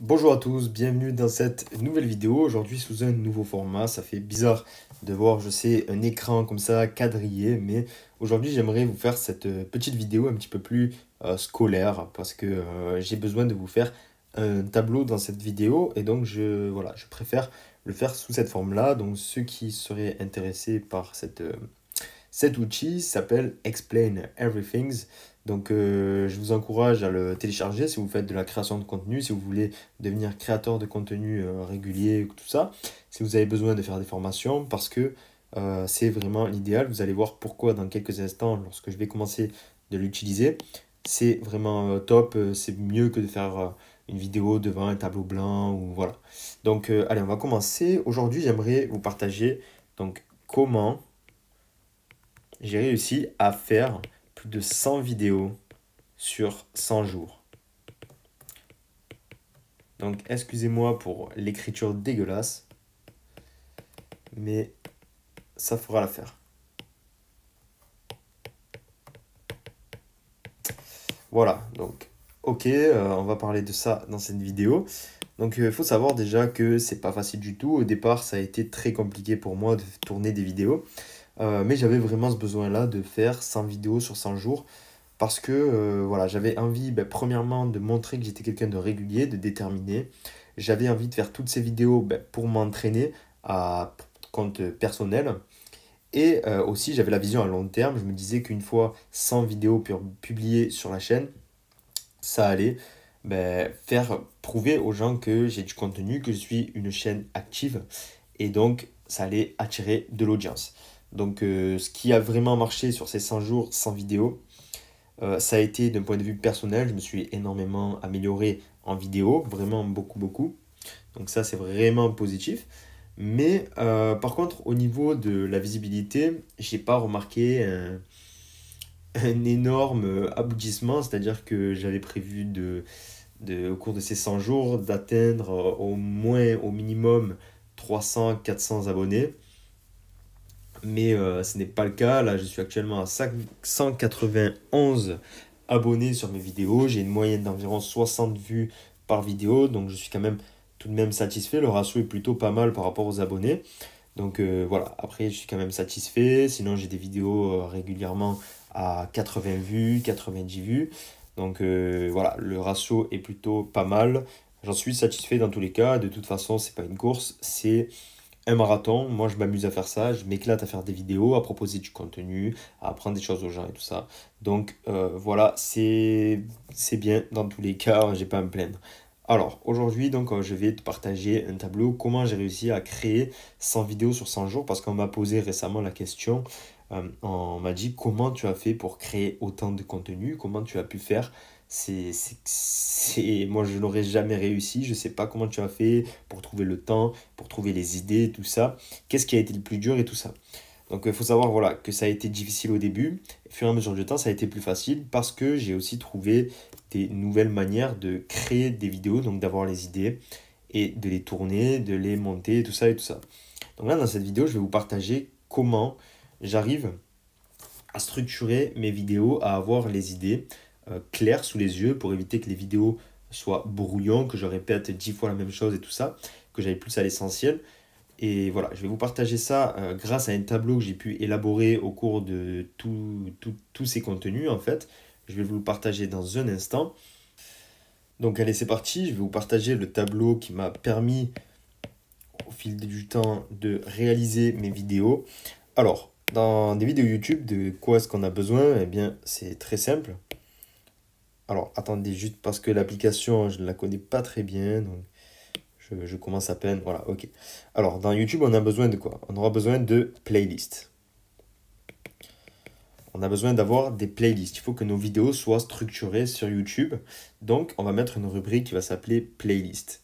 Bonjour à tous, bienvenue dans cette nouvelle vidéo, aujourd'hui sous un nouveau format, ça fait bizarre de voir, je sais, un écran comme ça quadrillé, mais aujourd'hui j'aimerais vous faire cette euh, petite vidéo un petit peu plus euh, scolaire, parce que euh, j'ai besoin de vous faire un tableau dans cette vidéo, et donc je, voilà, je préfère le faire sous cette forme-là, donc ceux qui seraient intéressés par cette... cet outil s'appelle Explain Everything. Donc euh, je vous encourage à le télécharger si vous faites de la création de contenu, si vous voulez devenir créateur de contenu euh, régulier régulier, tout ça, si vous avez besoin de faire des formations, parce que euh, c'est vraiment l'idéal. Vous allez voir pourquoi dans quelques instants, lorsque je vais commencer de l'utiliser, c'est vraiment top, c'est mieux que de faire une vidéo devant un tableau blanc ou voilà. Donc allez, on va commencer. Aujourd'hui, j'aimerais vous partager donc comment j'ai réussi à faire de 100 vidéos sur 100 jours. Donc excusez-moi pour l'écriture dégueulasse, mais ça fera l'affaire. Voilà, donc ok, euh, on va parler de ça dans cette vidéo. Donc il euh, faut savoir déjà que c'est pas facile du tout. Au départ, ça a été très compliqué pour moi de tourner des vidéos. Euh, mais j'avais vraiment ce besoin-là de faire 100 vidéos sur 100 jours parce que euh, j'avais envie, ben, premièrement, de montrer que j'étais quelqu'un de régulier, de déterminé. J'avais envie de faire toutes ces vidéos ben, pour m'entraîner à compte personnel. Et euh, aussi, j'avais la vision à long terme. Je me disais qu'une fois 100 vidéos publiées sur la chaîne, ça allait ben, faire prouver aux gens que j'ai du contenu, que je suis une chaîne active. Et donc, ça allait attirer de l'audience. Donc euh, ce qui a vraiment marché sur ces 100 jours sans vidéo, euh, ça a été d'un point de vue personnel, je me suis énormément amélioré en vidéo, vraiment beaucoup beaucoup. Donc ça c'est vraiment positif. Mais euh, par contre au niveau de la visibilité, j'ai pas remarqué un, énorme aboutissement, c'est-à-dire que j'avais prévu au cours de ces 100 jours d'atteindre au moins au minimum 300-400 abonnés mais euh, ce n'est pas le cas. Là, je suis actuellement à 591 abonnés sur mes vidéos. J'ai une moyenne d'environ 60 vues par vidéo, donc je suis quand même tout de même satisfait. Le ratio est plutôt pas mal par rapport aux abonnés. Donc euh, voilà, après je suis quand même satisfait. Sinon j'ai des vidéos euh, régulièrement à 80 vues, 90 vues. Donc voilà, le ratio est plutôt pas mal. J'en suis satisfait dans tous les cas. De toute façon, c'est pas une course, c'est un marathon, moi je m'amuse à faire ça, je m'éclate à faire des vidéos, à proposer du contenu, à apprendre des choses aux gens et tout ça. Donc euh, voilà, c'est bien dans tous les cas, j'ai pas à me plaindre. Alors aujourd'hui donc euh, je vais te partager un tableau comment j'ai réussi à créer 100 vidéos sur 100 jours parce qu'on m'a posé récemment la question, euh, on m'a dit comment tu as fait pour créer autant de contenu, comment tu as pu faire c'est moi je n'aurais jamais réussi je ne sais pas comment tu as fait pour trouver le temps pour trouver les idées tout ça qu'est-ce qui a été le plus dur et tout ça donc il euh, faut savoir voilà que ça a été difficile au début et fur et à du temps ça a été plus facile parce que j'ai aussi trouvé des nouvelles manières de créer des vidéos donc d'avoir les idées et de les tourner de les monter tout ça et tout ça donc là dans cette vidéo je vais vous partager comment j'arrive à structurer mes vidéos à avoir les idées euh, clair sous les yeux pour éviter que les vidéos soient brouillons, que je répète dix fois la même chose et tout ça, que j'aille plus à l'essentiel. Et voilà, je vais vous partager ça euh, grâce à un tableau que j'ai pu élaborer au cours de tous ces contenus en fait. Je vais vous le partager dans un instant. Donc allez, c'est parti, je vais vous partager le tableau qui m'a permis au fil du temps de réaliser mes vidéos. Alors, dans des vidéos YouTube, de quoi est-ce qu'on a besoin Eh bien, c'est très simple. Alors, attendez, juste parce que l'application, je ne la connais pas très bien, donc je, commence à peine. Voilà, ok. Alors, dans YouTube, on a besoin de quoi On aura besoin de playlists. On a besoin d'avoir des playlists. Il faut que nos vidéos soient structurées sur YouTube. Donc, on va mettre une rubrique qui va s'appeler playlist.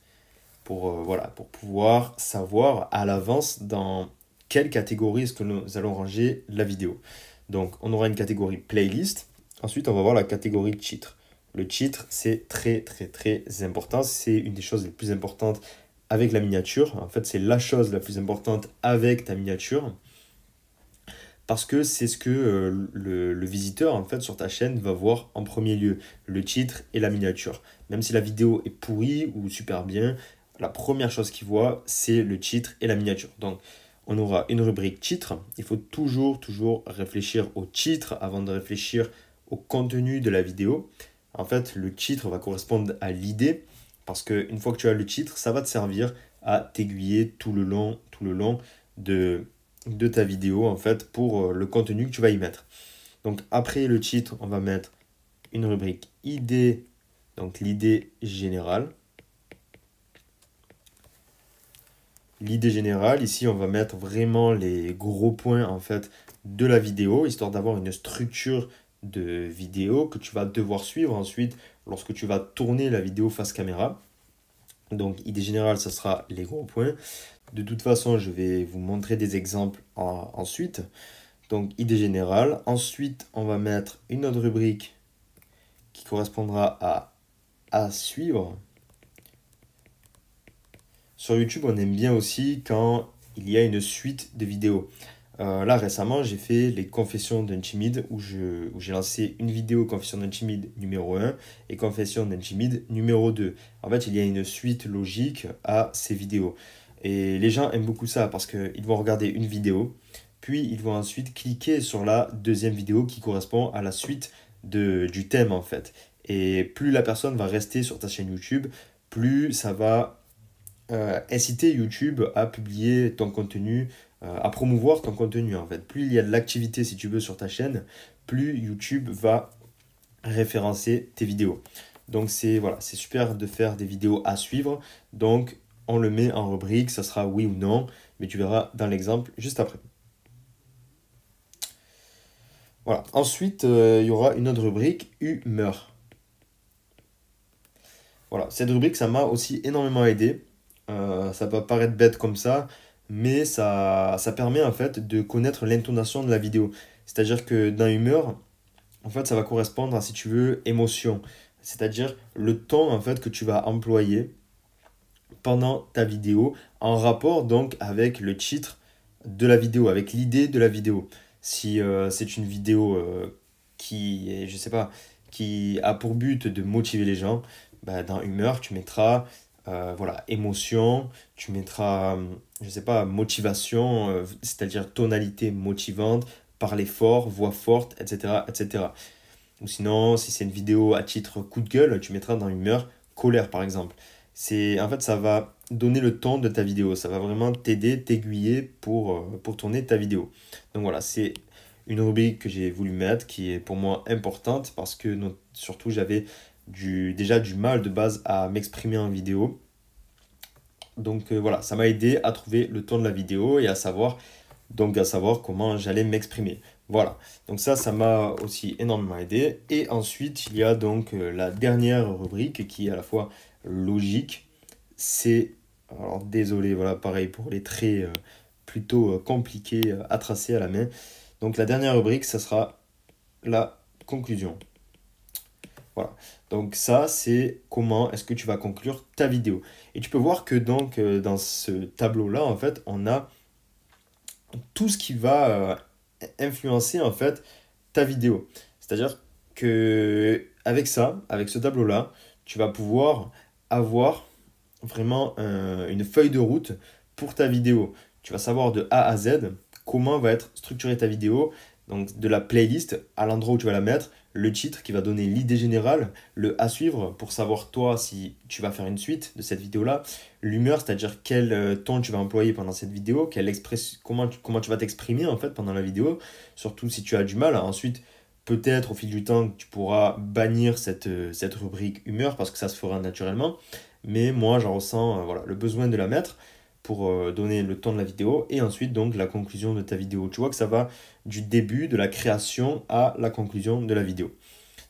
Pour, euh, voilà, pour pouvoir savoir à l'avance dans quelle catégorie est-ce que nous allons ranger la vidéo. Donc, on aura une catégorie playlist. Ensuite, on va avoir la catégorie Titres ». Le titre, c'est très très très important. C'est une des choses les plus importantes avec la miniature. En fait, c'est la chose la plus importante avec ta miniature. Parce que c'est ce que euh, le, le, visiteur en fait sur ta chaîne va voir en premier lieu, le titre et la miniature. Même si la vidéo est pourrie ou super bien, la première chose qu'il voit, c'est le titre et la miniature. Donc, on aura une rubrique titre. Il faut toujours, toujours réfléchir au titre avant de réfléchir au contenu de la vidéo. En fait, le titre va correspondre à l'idée, parce qu'une fois que tu as le titre, ça va te servir à t'aiguiller tout le long, tout le long de, de ta vidéo, en fait, pour euh, le contenu que tu vas y mettre. Donc après le titre, on va mettre une rubrique idée, donc l'idée générale. L'idée générale, ici on va mettre vraiment les gros points en fait de la vidéo, histoire d'avoir une structure de vidéos que tu vas devoir suivre ensuite lorsque tu vas tourner la vidéo face caméra. Donc idée générale, ça sera les gros points. De toute façon, je vais vous montrer des exemples ensuite. Donc idée générale. Ensuite, on va mettre une autre rubrique qui correspondra à à suivre. Sur YouTube, on aime bien aussi quand il y a une suite de vidéos. Euh, là récemment, j'ai fait les confessions d'un timide où j'ai lancé une vidéo confession d'un timide numéro 1 et confession d'un timide numéro 2. En fait, il y a une suite logique à ces vidéos. Et les gens aiment beaucoup ça parce qu'ils vont regarder une vidéo, puis ils vont ensuite cliquer sur la deuxième vidéo qui correspond à la suite de, du thème en fait. Et plus la personne va rester sur ta chaîne YouTube, plus ça va euh, inciter YouTube à publier ton contenu euh, à promouvoir ton contenu en fait. Plus il y a de l'activité si tu veux sur ta chaîne, plus YouTube va référencer tes vidéos. Donc c'est voilà, c'est super de faire des vidéos à suivre. Donc on le met en rubrique, ça sera oui ou non, mais tu verras dans l'exemple juste après. Voilà. Ensuite, euh, il y aura une autre rubrique, humeur. Voilà, cette rubrique, ça m'a aussi énormément aidé. Euh, ça peut paraître bête comme ça, mais ça, permet en fait de connaître l'intonation de la vidéo. C'est-à-dire que dans humeur, en fait, ça va correspondre à, si tu veux, émotion. C'est-à-dire le temps, en fait que tu vas employer pendant ta vidéo en rapport donc avec le titre de la vidéo, avec l'idée de la vidéo. Si euh, c'est une vidéo euh, qui, je sais pas, qui a pour but de motiver les gens, bah, dans humeur, tu mettras euh, voilà, émotion, tu mettras, euh, je ne sais pas, motivation, euh, c'est-à-dire tonalité motivante, parler fort, voix forte, etc., etc. Ou sinon, si c'est une vidéo à titre coup de gueule, tu mettras dans humeur colère, par exemple. C'est, en fait, ça va donner le ton de ta vidéo, ça va vraiment t'aider, t'aiguiller pour, pour tourner ta vidéo. Donc voilà, c'est une rubrique que j'ai voulu mettre qui est pour moi importante parce que surtout j'avais du, déjà du mal de base à m'exprimer en vidéo. Donc euh, voilà, ça m'a aidé à trouver le ton de la vidéo et à savoir, donc à savoir comment j'allais m'exprimer. Voilà, donc ça, ça m'a aussi énormément aidé. Et ensuite, il y a donc euh, la dernière rubrique qui est à la fois logique, c'est... Alors désolé, voilà, pareil pour les traits euh, plutôt compliqués à tracer à la main. Donc la dernière rubrique, ça sera la conclusion. Voilà. Donc ça, c'est comment est-ce que tu vas conclure ta vidéo. Et tu peux voir que donc euh, dans ce tableau-là, en fait, on a tout ce qui va euh, influencer en fait ta vidéo. C'est-à-dire que avec ça, avec ce tableau-là, tu vas pouvoir avoir vraiment euh, une feuille de route pour ta vidéo. Tu vas savoir de A à Z comment va être structurée ta vidéo, donc de la playlist à l'endroit où tu vas la mettre, le titre qui va donner l'idée générale, le à suivre pour savoir toi si tu vas faire une suite de cette vidéo-là, l'humeur, c'est-à-dire quel euh, ton tu vas employer pendant cette vidéo, quelle comment, tu, comment tu vas t'exprimer en fait pendant la vidéo, surtout si tu as du mal. Hein. Ensuite, peut-être au fil du temps, tu pourras bannir cette, euh, cette rubrique humeur parce que ça se fera naturellement, mais moi j'en ressens euh, voilà, le besoin de la mettre pour euh, donner le temps de la vidéo et ensuite donc la conclusion de ta vidéo. Tu vois que ça va du début de la création à la conclusion de la vidéo.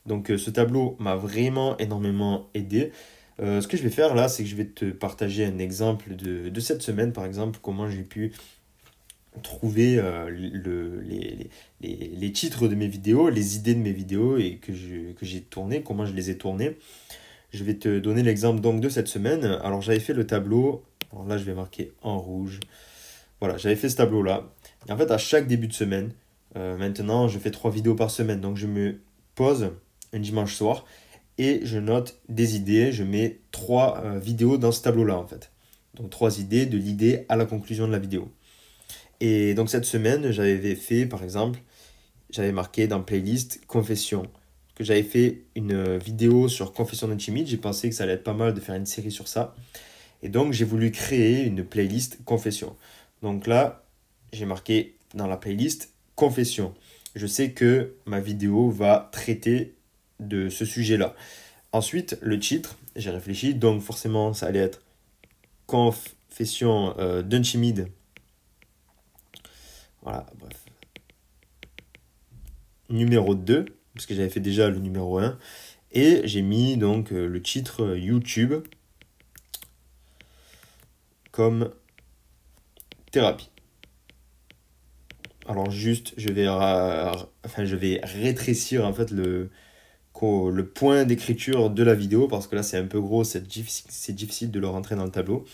Donc euh, ce tableau m'a vraiment énormément aidé. Euh, ce que je vais faire là, c'est que je vais te partager un exemple de, cette semaine, par exemple, comment j'ai pu trouver le, les, titres de mes vidéos, les idées de mes vidéos et que j'ai tournées, comment je les ai tournées. Je vais te donner l'exemple donc de cette semaine. Alors j'avais fait le tableau là, je vais marquer en rouge. Voilà, j'avais fait ce tableau-là. Et en fait, à chaque début de semaine, euh, maintenant, je fais trois vidéos par semaine. Donc, je me pose un dimanche soir et je note des idées. Je mets trois euh, vidéos dans ce tableau-là, en fait. Donc, trois idées, de l'idée à la conclusion de la vidéo. Et donc, cette semaine, j'avais fait, par exemple, j'avais marqué dans playlist confession que j'avais fait une euh, vidéo sur confession d'un J'ai pensé que ça allait être pas mal de faire une série sur ça. Et donc, j'ai voulu créer une playlist confession. Donc là, j'ai marqué dans la playlist confession. Je sais que ma vidéo va traiter de ce sujet-là. Ensuite, le titre, j'ai réfléchi, donc forcément, ça allait être confession euh, d'un chimide. Voilà, bref. Numéro 2, parce que j'avais fait déjà le numéro 1. Et j'ai mis donc euh, le titre euh, YouTube thérapie. Alors juste, je vais, enfin, je vais rétrécir en fait le, le point d'écriture de la vidéo parce que là c'est un peu gros, c'est difficile de le rentrer dans le tableau.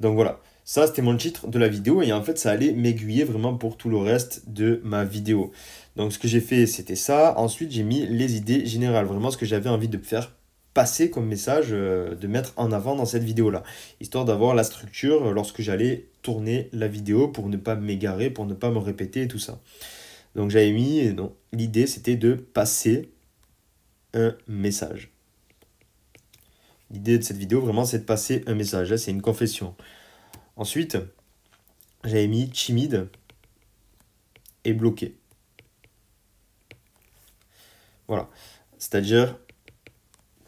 Donc voilà, ça c'était mon titre de la vidéo et en fait ça allait m'aiguiller vraiment pour tout le reste de ma vidéo. Donc ce que j'ai fait c'était ça, ensuite j'ai mis les idées générales, vraiment ce que j'avais envie de faire passer comme message euh, de mettre en avant dans cette vidéo-là. Histoire d'avoir la structure euh, lorsque j'allais tourner la vidéo pour ne pas m'égarer, pour ne pas me répéter et tout ça. Donc j'avais mis, non, l'idée c'était de passer un message. L'idée de cette vidéo vraiment c'est de passer un message, là c'est une confession. Ensuite, j'avais mis timide et bloqué. Voilà. C'est-à-dire,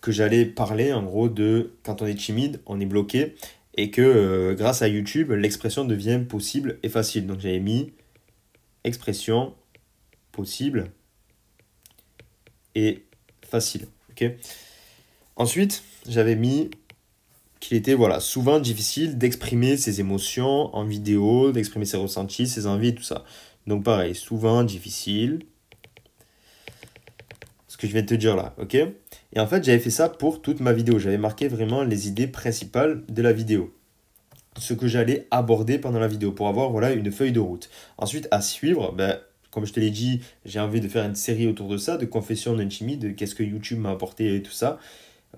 que j'allais parler en gros de quand on est timide, on est bloqué et que euh, grâce à YouTube, l'expression devient possible et facile. Donc j'avais mis expression possible et facile. ok Ensuite, j'avais mis qu'il était voilà, souvent difficile d'exprimer ses émotions en vidéo, d'exprimer ses ressentis, ses envies, tout ça. Donc pareil, souvent difficile. Ce que je viens de te dire là, ok et en fait, j'avais fait ça pour toute ma vidéo. J'avais marqué vraiment les idées principales de la vidéo ce que j'allais aborder pendant la vidéo pour avoir voilà une feuille de route. Ensuite, à suivre, ben, comme je te l'ai dit, j'ai envie de faire une série autour de ça, de confession d'un timide, qu'est-ce que YouTube m'a apporté et tout ça.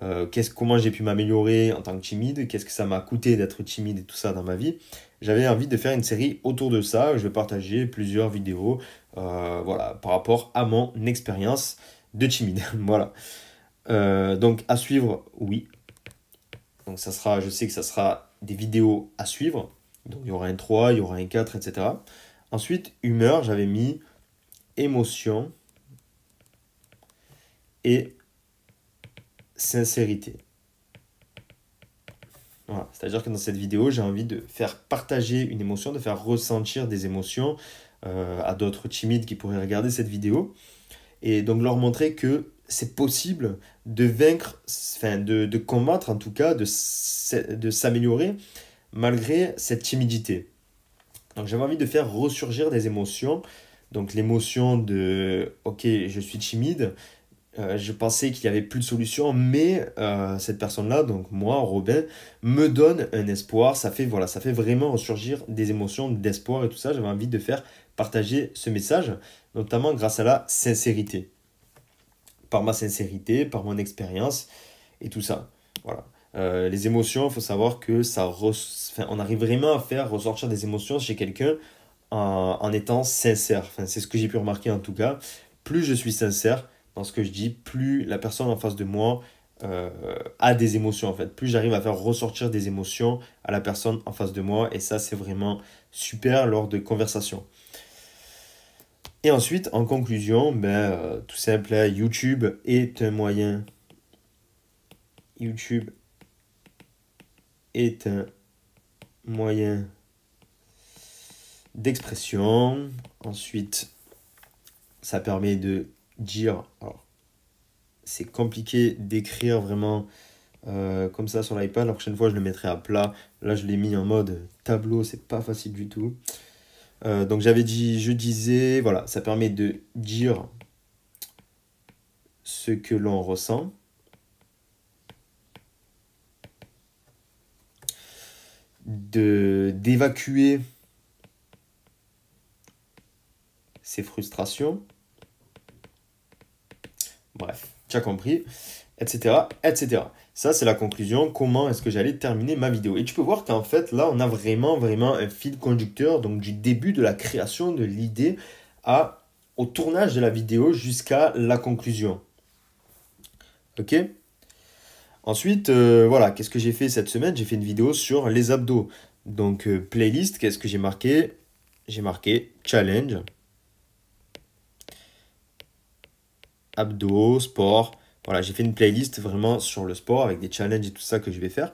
Euh, comment j'ai pu m'améliorer en tant que timide, qu'est-ce que ça m'a coûté d'être timide et tout ça dans ma vie. J'avais envie de faire une série autour de ça, je vais partager plusieurs vidéos euh, voilà, par rapport à mon expérience de timide. voilà. Euh, donc à suivre, oui. Donc ça sera, je sais que ça sera des vidéos à suivre. Donc il y aura un 3, il y aura un 4, etc. Ensuite, humeur, j'avais mis émotion et sincérité. Voilà. C'est-à-dire que dans cette vidéo, j'ai envie de faire partager une émotion, de faire ressentir des émotions euh, à d'autres timides qui pourraient regarder cette vidéo. Et donc leur montrer que c'est possible de vaincre, enfin de, combattre en tout cas, de, s'améliorer malgré cette timidité. Donc j'avais envie de faire ressurgir des émotions. Donc l'émotion de ok, je suis timide, euh, je pensais qu'il n'y avait plus de solution, mais euh, cette personne-là, donc moi, Robin, me donne un espoir. Ça fait, voilà, ça fait vraiment ressurgir des émotions d'espoir et tout ça. J'avais envie de faire partager ce message, notamment grâce à la sincérité par ma sincérité, par mon expérience et tout ça. Voilà. Euh, les émotions, il faut savoir que ça on arrive vraiment à faire ressortir des émotions chez quelqu'un en, étant sincère. c'est ce que j'ai pu remarquer en tout cas. Plus je suis sincère dans ce que je dis, plus la personne en face de moi euh, a des émotions en fait. Plus j'arrive à faire ressortir des émotions à la personne en face de moi et ça c'est vraiment super lors de conversations. Et ensuite, en conclusion, ben, euh, tout simple, hein, YouTube est un moyen. YouTube est un moyen d'expression. Ensuite, ça permet de dire. Alors, c'est compliqué d'écrire vraiment euh, comme ça sur l'iPad. La prochaine fois, je le mettrai à plat. Là, je l'ai mis en mode tableau. C'est pas facile du tout. Euh, donc j'avais dit, je disais, voilà, ça permet de dire ce que l'on ressent. de d'évacuer ses frustrations. Bref, tu as compris etc., etc. Ça, c'est la conclusion, comment est-ce que j'allais terminer ma vidéo. Et tu peux voir qu'en fait, là, on a vraiment, vraiment un fil conducteur, donc du début de la création de l'idée à au tournage de la vidéo jusqu'à la conclusion. Ok Ensuite, euh, voilà, qu'est-ce que j'ai fait cette semaine J'ai fait une vidéo sur les abdos. Donc, euh, playlist, qu'est-ce que j'ai marqué J'ai marqué challenge, abdos, sport, voilà, j'ai fait une playlist vraiment sur le sport avec des challenges et tout ça que je vais faire.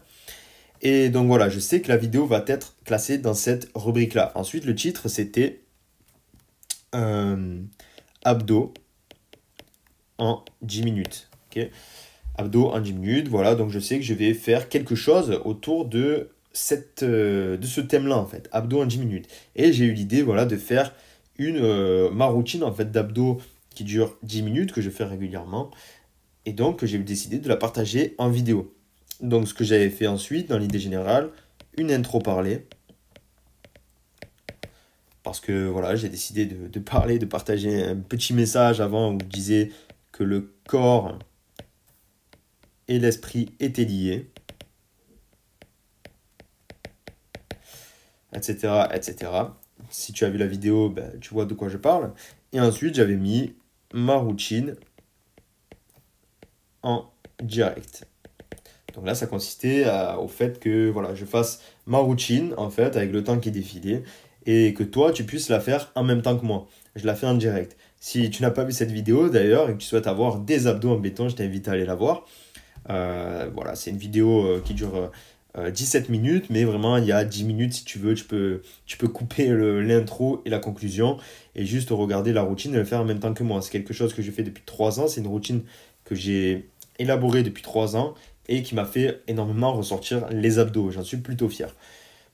Et donc voilà, je sais que la vidéo va être classée dans cette rubrique-là. Ensuite, le titre, c'était euh, Abdo en 10 minutes. ok Abdo en 10 minutes, voilà, donc je sais que je vais faire quelque chose autour de, cette, euh, de ce thème-là, en fait, Abdo en 10 minutes. Et j'ai eu l'idée, voilà, de faire une, euh, ma routine, en fait, d'abdos qui dure 10 minutes, que je fais régulièrement, et donc, j'ai décidé de la partager en vidéo. Donc, ce que j'avais fait ensuite, dans l'idée générale, une intro parlée. Parce que voilà, j'ai décidé de, parler, de partager un petit message avant où je disais que le corps et l'esprit étaient liés. Etc. etc. Si tu as vu la vidéo, ben, tu vois de quoi je parle. Et ensuite, j'avais mis ma routine en direct. Donc là, ça consistait au fait que voilà, je fasse ma routine, en fait, avec le temps qui défilait, et que toi, tu puisses la faire en même temps que moi. Je la fais en direct. Si tu n'as pas vu cette vidéo, d'ailleurs, et que tu souhaites avoir des abdos en béton, je t'invite à aller la voir. Euh, voilà, c'est une vidéo euh, qui dure 17 euh, minutes, mais vraiment, il y a 10 minutes, si tu veux, tu peux, tu peux couper l'intro et la conclusion, et juste regarder la routine et le faire en même temps que moi. C'est quelque chose que je fais depuis 3 ans, c'est une routine que j'ai élaboré depuis 3 ans et qui m'a fait énormément ressortir les abdos. J'en suis plutôt fier.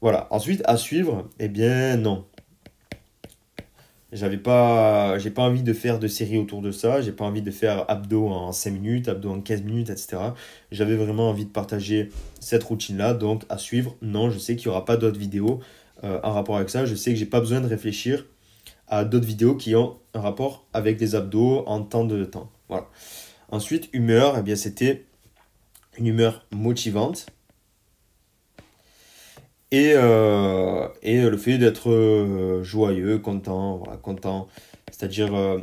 Voilà. Ensuite, à suivre, eh bien non. J'avais pas, j'ai pas envie de faire de série autour de ça. J'ai pas envie de faire abdos en 5 minutes, abdos en 15 minutes, etc. J'avais vraiment envie de partager cette routine-là. Donc, à suivre, non. Je sais qu'il n'y aura pas d'autres vidéos euh, en rapport avec ça. Je sais que j'ai pas besoin de réfléchir à d'autres vidéos qui ont un rapport avec des abdos en temps de temps. Voilà. Ensuite, humeur, eh bien c'était une humeur motivante. Et, euh, le fait d'être euh, joyeux, content, voilà, content, c'est-à-dire euh,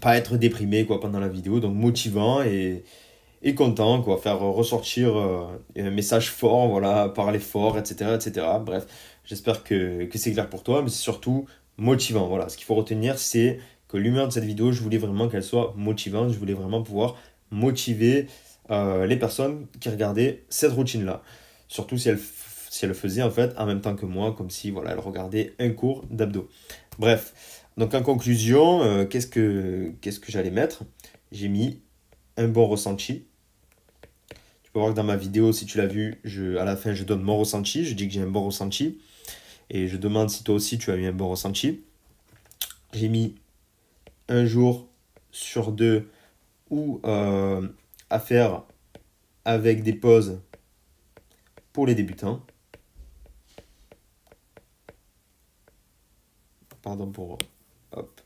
pas être déprimé quoi, pendant la vidéo, donc motivant et, content, quoi, faire ressortir un message fort, voilà, parler fort, etc. etc. Bref, j'espère que, que c'est clair pour toi, mais c'est surtout motivant. Voilà, ce qu'il faut retenir, c'est que l'humeur de cette vidéo, je voulais vraiment qu'elle soit motivante, je voulais vraiment pouvoir motiver euh, les personnes qui regardaient cette routine-là. Surtout si elle si le faisaient en fait en même temps que moi, comme si voilà, elle regardait un cours d'abdos. Bref, donc en conclusion, euh, qu'est-ce que, qu'est-ce que j'allais mettre J'ai mis un bon ressenti. Tu peux voir que dans ma vidéo, si tu l'as vu, je, à la fin, je donne mon ressenti, je dis que j'ai un bon ressenti. Et je demande si toi aussi tu as eu un bon ressenti. J'ai mis un jour sur deux ou euh, à faire avec des pauses pour les débutants. Pardon pour... Hop.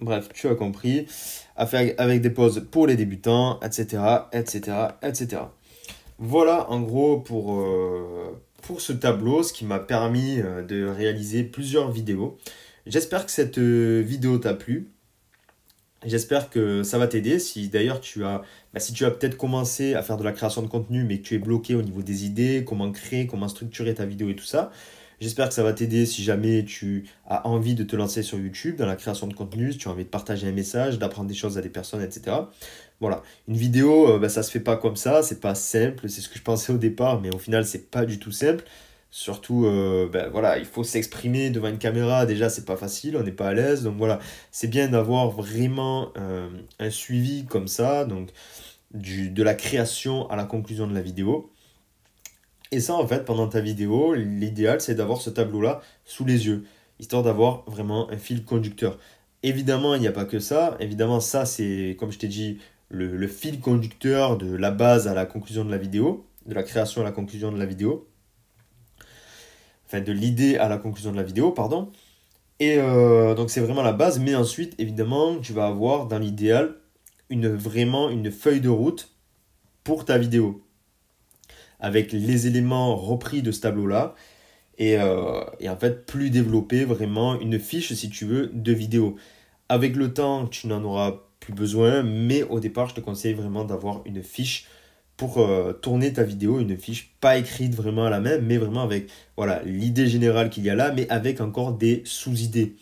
Bref, tu as compris. À faire avec des pauses pour les débutants, etc., etc., etc. Voilà, en gros, pour, euh, pour ce tableau, ce qui m'a permis euh, de réaliser plusieurs vidéos. J'espère que cette euh, vidéo t'a plu. J'espère que ça va t'aider. Si d'ailleurs tu as, bah, si tu as peut-être commencé à faire de la création de contenu, mais que tu es bloqué au niveau des idées, comment créer, comment structurer ta vidéo et tout ça, J'espère que ça va t'aider si jamais tu as envie de te lancer sur YouTube, dans la création de contenu, si tu as envie de partager un message, d'apprendre des choses à des personnes, etc. Voilà, une vidéo, ça euh, bah, ça se fait pas comme ça, c'est pas simple, c'est ce que je pensais au départ, mais au final, c'est pas du tout simple. Surtout, euh, bah, voilà, il faut s'exprimer devant une caméra. Déjà, c'est pas facile, on n'est pas à l'aise. Donc voilà, c'est bien d'avoir vraiment euh, un suivi comme ça, donc du, de la création à la conclusion de la vidéo. Et ça, en fait, pendant ta vidéo, l'idéal, c'est d'avoir ce tableau-là sous les yeux, histoire d'avoir vraiment un fil conducteur. Évidemment, il n'y a pas que ça. Évidemment, ça, c'est, comme je t'ai dit, le, fil conducteur de la base à la conclusion de la vidéo, de la création à la conclusion de la vidéo. Enfin, de l'idée à la conclusion de la vidéo, pardon. Et euh, donc, c'est vraiment la base. Mais ensuite, évidemment, tu vas avoir, dans l'idéal, une, vraiment une feuille de route pour ta vidéo avec les éléments repris de ce tableau-là. Et, euh, en fait, plus développer vraiment une fiche, si tu veux, de vidéo. Avec le temps, tu n'en auras plus besoin, mais au départ, je te conseille vraiment d'avoir une fiche pour euh, tourner ta vidéo, une fiche pas écrite vraiment à la main, mais vraiment avec voilà l'idée générale qu'il y a là, mais avec encore des sous-idées.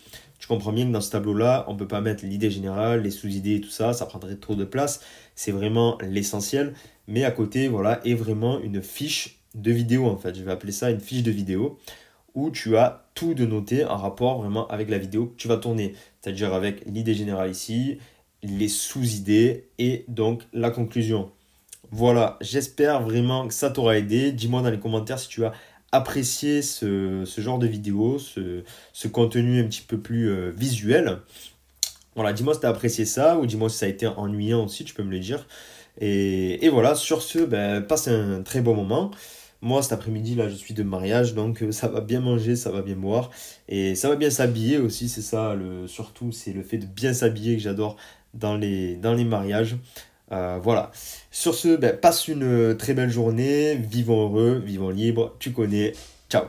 Je comprends bien que dans ce tableau-là, on peut pas mettre l'idée générale, les sous-idées tout ça, ça prendrait trop de place. C'est vraiment l'essentiel. Mais à côté, voilà, est vraiment une fiche de vidéo en fait. Je vais appeler ça une fiche de vidéo où tu as tout de noté en rapport vraiment avec la vidéo que tu vas tourner. C'est-à-dire avec l'idée générale ici, les sous-idées et donc la conclusion. Voilà, j'espère vraiment que ça t'aura aidé. Dis-moi dans les commentaires si tu as apprécier ce, genre de vidéo, ce, contenu un petit peu plus euh, visuel. Voilà, dis-moi si t'as apprécié ça ou dis-moi si ça a été ennuyant aussi, tu peux me le dire. Et, et voilà, sur ce, ben, passe un très bon moment. Moi, cet après-midi, là, je suis de mariage, donc euh, ça va bien manger, ça va bien boire, et ça va bien s'habiller aussi, c'est ça, le, surtout, c'est le fait de bien s'habiller que j'adore dans les, dans les mariages. Euh, voilà. Sur ce, ben, passe une euh, très belle journée. Vivons heureux, vivons libre. Tu connais. Ciao.